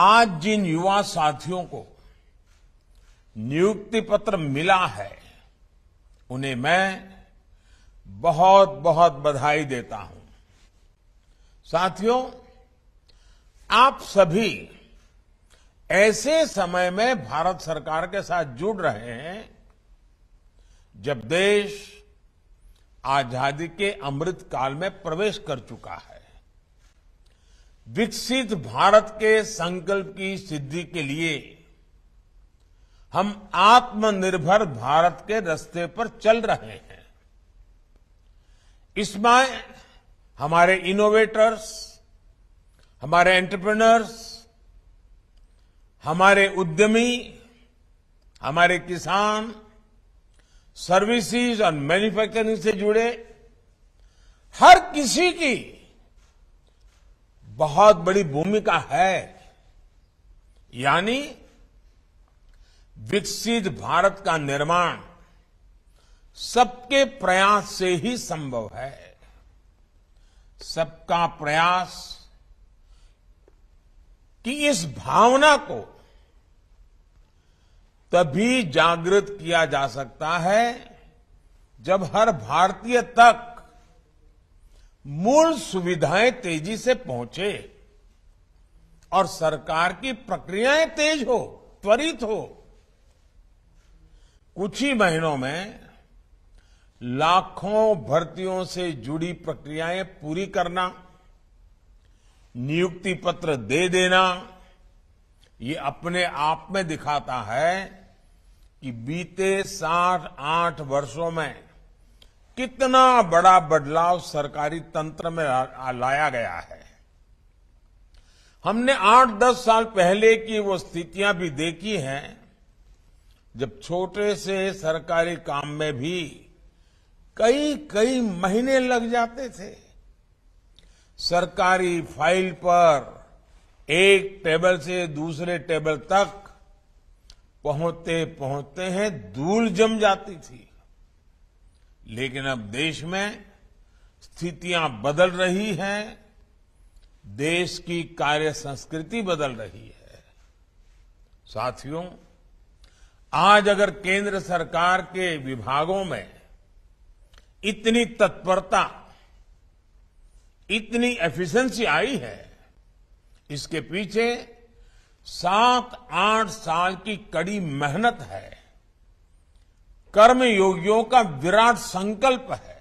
आज जिन युवा साथियों को नियुक्ति पत्र मिला है उन्हें मैं बहुत बहुत बधाई देता हूं साथियों आप सभी ऐसे समय में भारत सरकार के साथ जुड़ रहे हैं जब देश आजादी के अमृत काल में प्रवेश कर चुका है विकसित भारत के संकल्प की सिद्धि के लिए हम आत्मनिर्भर भारत के रास्ते पर चल रहे हैं इसमें हमारे इनोवेटर्स हमारे एंटरप्रेनर्स हमारे उद्यमी हमारे किसान सर्विसेज और मैन्युफैक्चरिंग से जुड़े हर किसी की बहुत बड़ी भूमिका है यानी विकसित भारत का निर्माण सबके प्रयास से ही संभव है सबका प्रयास कि इस भावना को तभी जागृत किया जा सकता है जब हर भारतीय तक मूल सुविधाएं तेजी से पहुंचे और सरकार की प्रक्रियाएं तेज हो त्वरित हो कुछ ही महीनों में लाखों भर्तियों से जुड़ी प्रक्रियाएं पूरी करना नियुक्ति पत्र दे देना ये अपने आप में दिखाता है कि बीते साठ आठ वर्षों में कितना बड़ा बदलाव सरकारी तंत्र में लाया गया है हमने आठ दस साल पहले की वो स्थितियां भी देखी हैं जब छोटे से सरकारी काम में भी कई कई महीने लग जाते थे सरकारी फाइल पर एक टेबल से दूसरे टेबल तक पहुंचते पहुंचते हैं धूल जम जाती थी लेकिन अब देश में स्थितियां बदल रही हैं देश की कार्य संस्कृति बदल रही है साथियों आज अगर केंद्र सरकार के विभागों में इतनी तत्परता इतनी एफिशिएंसी आई है इसके पीछे सात आठ साल की कड़ी मेहनत है कर्म योगियों का विराट संकल्प है